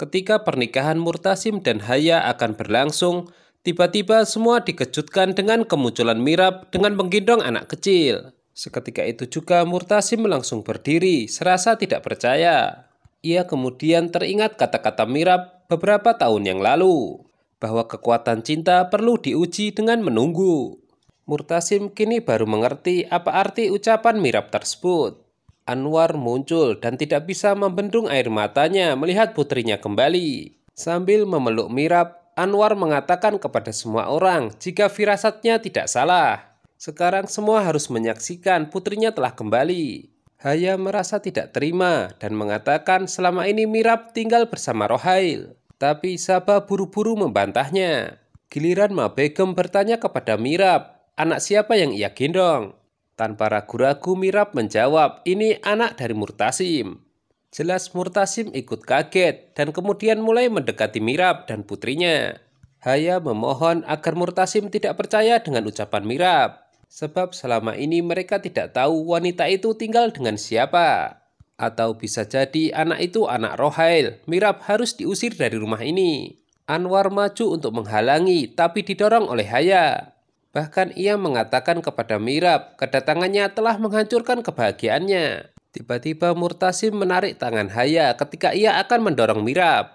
Ketika pernikahan Murtasim dan Haya akan berlangsung, tiba-tiba semua dikejutkan dengan kemunculan Mirab dengan menggendong anak kecil. Seketika itu juga Murtasim langsung berdiri, serasa tidak percaya. Ia kemudian teringat kata-kata Mirab beberapa tahun yang lalu, bahwa kekuatan cinta perlu diuji dengan menunggu. Murtasim kini baru mengerti apa arti ucapan Mirab tersebut. Anwar muncul dan tidak bisa membendung air matanya melihat putrinya kembali. Sambil memeluk Mirab, Anwar mengatakan kepada semua orang jika firasatnya tidak salah. Sekarang semua harus menyaksikan putrinya telah kembali. Haya merasa tidak terima dan mengatakan selama ini Mirab tinggal bersama Rohail. Tapi Sabah buru-buru membantahnya. Giliran Mabegem bertanya kepada Mirab, anak siapa yang ia gendong? Tanpa ragu-ragu Mirab menjawab, ini anak dari Murtasim. Jelas Murtasim ikut kaget dan kemudian mulai mendekati Mirab dan putrinya. Haya memohon agar Murtasim tidak percaya dengan ucapan Mirab. Sebab selama ini mereka tidak tahu wanita itu tinggal dengan siapa. Atau bisa jadi anak itu anak Rohail. Mirab harus diusir dari rumah ini. Anwar maju untuk menghalangi tapi didorong oleh Haya. Bahkan ia mengatakan kepada Mirab, kedatangannya telah menghancurkan kebahagiaannya. Tiba-tiba Murtasim menarik tangan Haya ketika ia akan mendorong Mirab.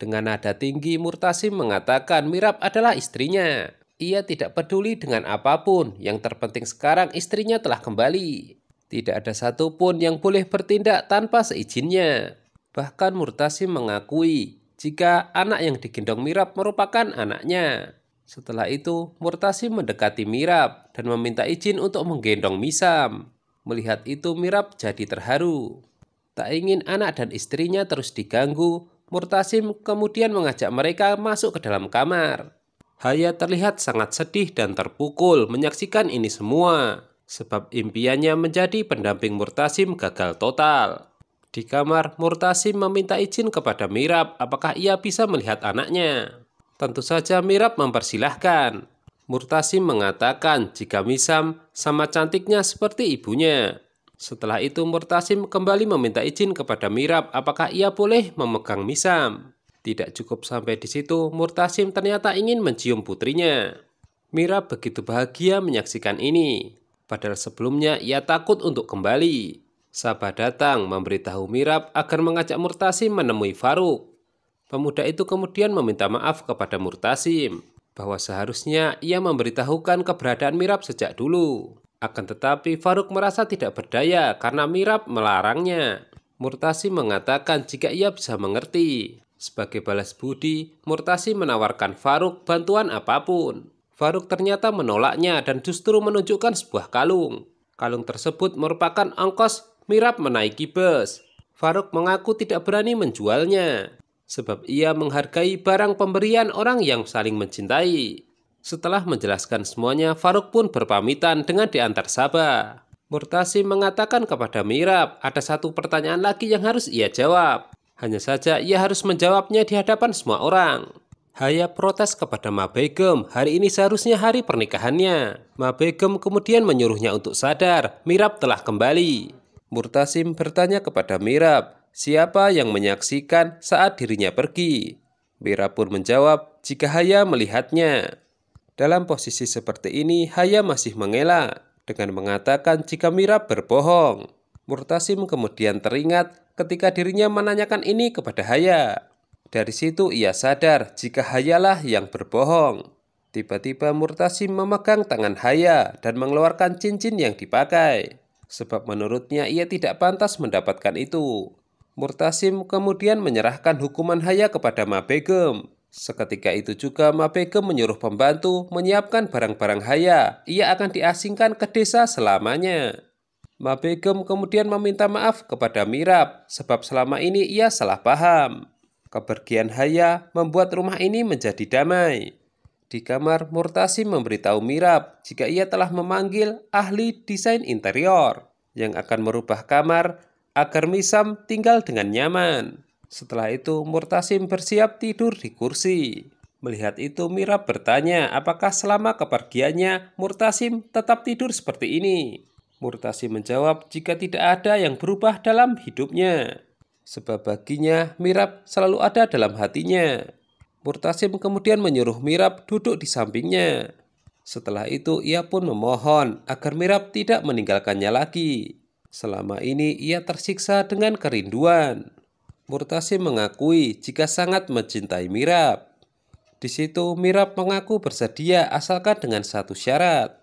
Dengan nada tinggi, Murtasim mengatakan Mirab adalah istrinya. Ia tidak peduli dengan apapun, yang terpenting sekarang istrinya telah kembali. Tidak ada satupun yang boleh bertindak tanpa seizinnya. Bahkan Murtasim mengakui jika anak yang digendong Mirab merupakan anaknya. Setelah itu, Murtasim mendekati Mirab dan meminta izin untuk menggendong Misam. Melihat itu Mirab jadi terharu. Tak ingin anak dan istrinya terus diganggu, Murtasim kemudian mengajak mereka masuk ke dalam kamar. Haya terlihat sangat sedih dan terpukul menyaksikan ini semua, sebab impiannya menjadi pendamping Murtasim gagal total. Di kamar, Murtasim meminta izin kepada Mirab apakah ia bisa melihat anaknya. Tentu saja Mirab mempersilahkan. Murtasim mengatakan jika Misam sama cantiknya seperti ibunya. Setelah itu Murtasim kembali meminta izin kepada Mirab apakah ia boleh memegang Misam. Tidak cukup sampai di situ, Murtasim ternyata ingin mencium putrinya. Mirab begitu bahagia menyaksikan ini. Padahal sebelumnya ia takut untuk kembali. Sabah datang memberitahu Mirab agar mengajak Murtasim menemui Faruk. Pemuda itu kemudian meminta maaf kepada Murtasim bahwa seharusnya ia memberitahukan keberadaan Mirab sejak dulu. Akan tetapi Faruk merasa tidak berdaya karena Mirab melarangnya. Murtasim mengatakan jika ia bisa mengerti. Sebagai balas budi, Murtasim menawarkan Faruk bantuan apapun. Faruk ternyata menolaknya dan justru menunjukkan sebuah kalung. Kalung tersebut merupakan ongkos Mirab menaiki bus. Faruk mengaku tidak berani menjualnya sebab ia menghargai barang pemberian orang yang saling mencintai. Setelah menjelaskan semuanya, Faruk pun berpamitan dengan diantar Sabah. Murtasim mengatakan kepada Mirab, ada satu pertanyaan lagi yang harus ia jawab. Hanya saja ia harus menjawabnya di hadapan semua orang. Haya protes kepada Mabegem, hari ini seharusnya hari pernikahannya. Mabegem kemudian menyuruhnya untuk sadar, Mirab telah kembali. Murtasim bertanya kepada Mirab, siapa yang menyaksikan saat dirinya pergi? Wira pun menjawab, jika Haya melihatnya. Dalam posisi seperti ini, Haya masih mengelak dengan mengatakan jika Mira berbohong. Murtasim kemudian teringat ketika dirinya menanyakan ini kepada Haya. Dari situ ia sadar jika Hayalah yang berbohong. Tiba-tiba Murtasim memegang tangan Haya dan mengeluarkan cincin yang dipakai. Sebab menurutnya ia tidak pantas mendapatkan itu. Murtasim kemudian menyerahkan hukuman Haya kepada Mabegem. Seketika itu juga Mabegem menyuruh pembantu menyiapkan barang-barang Haya. Ia akan diasingkan ke desa selamanya. Mabegem kemudian meminta maaf kepada Mirab sebab selama ini ia salah paham. Kepergian Haya membuat rumah ini menjadi damai. Di kamar, Murtasim memberitahu Mirab jika ia telah memanggil ahli desain interior yang akan merubah kamar agar Misam tinggal dengan nyaman. Setelah itu Murtasim bersiap tidur di kursi. Melihat itu Mira bertanya apakah selama kepergiannya Murtasim tetap tidur seperti ini. Murtasim menjawab jika tidak ada yang berubah dalam hidupnya. Sebab baginya Mirab selalu ada dalam hatinya. Murtasim kemudian menyuruh Mirab duduk di sampingnya. Setelah itu ia pun memohon agar Mirab tidak meninggalkannya lagi. Selama ini ia tersiksa dengan kerinduan. Murtasi mengakui jika sangat mencintai Mirab. Di situ Mirab mengaku bersedia asalkan dengan satu syarat,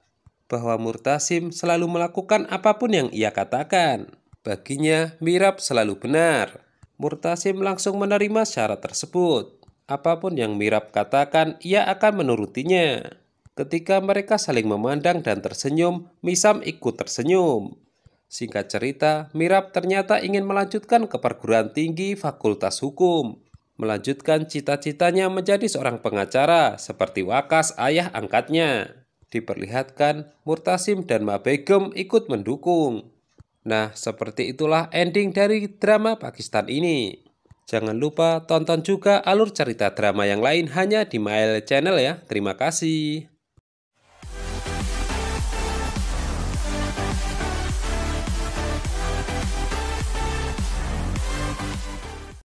bahwa Murtasim selalu melakukan apapun yang ia katakan. Baginya, Mirab selalu benar. Murtasim langsung menerima syarat tersebut. Apapun yang Mirab katakan, ia akan menurutinya. Ketika mereka saling memandang dan tersenyum, Misam ikut tersenyum. Singkat cerita, Mirab ternyata ingin melanjutkan ke perguruan tinggi Fakultas Hukum. Melanjutkan cita-citanya menjadi seorang pengacara seperti Wakas ayah angkatnya. Diperlihatkan Murtasim dan Mabegem ikut mendukung. Nah, seperti itulah ending dari drama Pakistan ini. Jangan lupa tonton juga alur cerita drama yang lain hanya di My Channel ya. Terima kasih.